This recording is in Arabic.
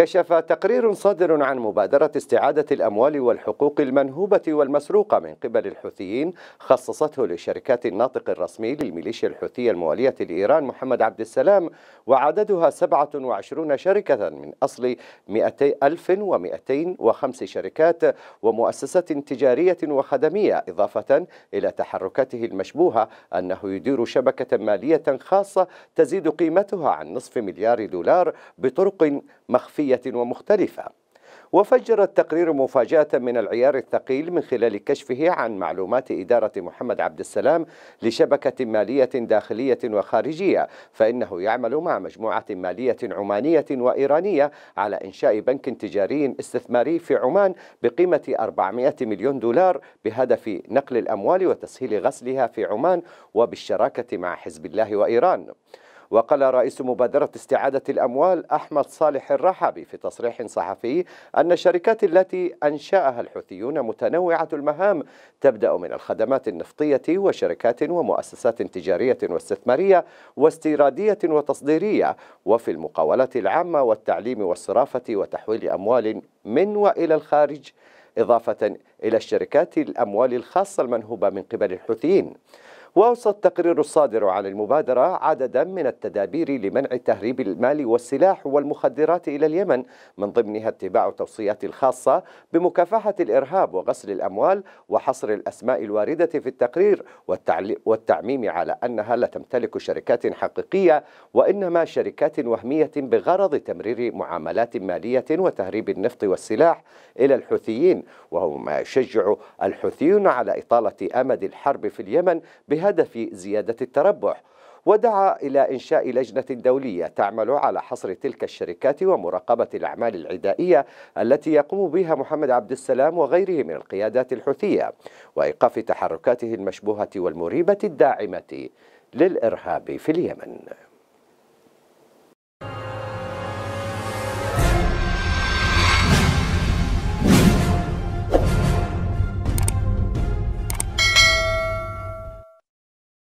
كشف تقرير صادر عن مبادرة استعادة الأموال والحقوق المنهوبة والمسروقة من قبل الحوثيين خصصته لشركات الناطق الرسمي للميليشيا الحوثية الموالية لإيران محمد عبد السلام وعددها 27 شركة من أصل 2205 شركات ومؤسسات تجارية وخدمية إضافة إلى تحركاته المشبوهة أنه يدير شبكة مالية خاصة تزيد قيمتها عن نصف مليار دولار بطرق مخفية ذكية ومختلفة وفجر التقرير مفاجأة من العيار الثقيل من خلال كشفه عن معلومات إدارة محمد عبد السلام لشبكة مالية داخلية وخارجية فإنه يعمل مع مجموعة مالية عمانية وإيرانية على إنشاء بنك تجاري استثماري في عمان بقيمة 400 مليون دولار بهدف نقل الأموال وتسهيل غسلها في عمان وبالشراكة مع حزب الله وإيران وقال رئيس مبادرة استعادة الأموال أحمد صالح الرحبي في تصريح صحفي أن الشركات التي أنشأها الحوثيون متنوعة المهام تبدأ من الخدمات النفطية وشركات ومؤسسات تجارية واستثمارية واستيرادية وتصديرية وفي المقاولات العامة والتعليم والصرافة وتحويل أموال من وإلى الخارج إضافة إلى الشركات الأموال الخاصة المنهوبة من قبل الحوثيين وأوصى التقرير الصادر عن المبادرة عددا من التدابير لمنع تهريب المال والسلاح والمخدرات إلى اليمن من ضمنها اتباع التوصيات الخاصة بمكافحة الإرهاب وغسل الأموال وحصر الأسماء الواردة في التقرير والتعميم على أنها لا تمتلك شركات حقيقية وإنما شركات وهمية بغرض تمرير معاملات مالية وتهريب النفط والسلاح إلى الحوثيين وهو ما يشجع الحوثيون على إطالة أمد الحرب في اليمن به بهدف زيادة التربح ودعا إلى إنشاء لجنة دولية تعمل على حصر تلك الشركات ومراقبة الأعمال العدائية التي يقوم بها محمد عبد السلام وغيره من القيادات الحوثية وإيقاف تحركاته المشبوهة والمريبة الداعمة للإرهاب في اليمن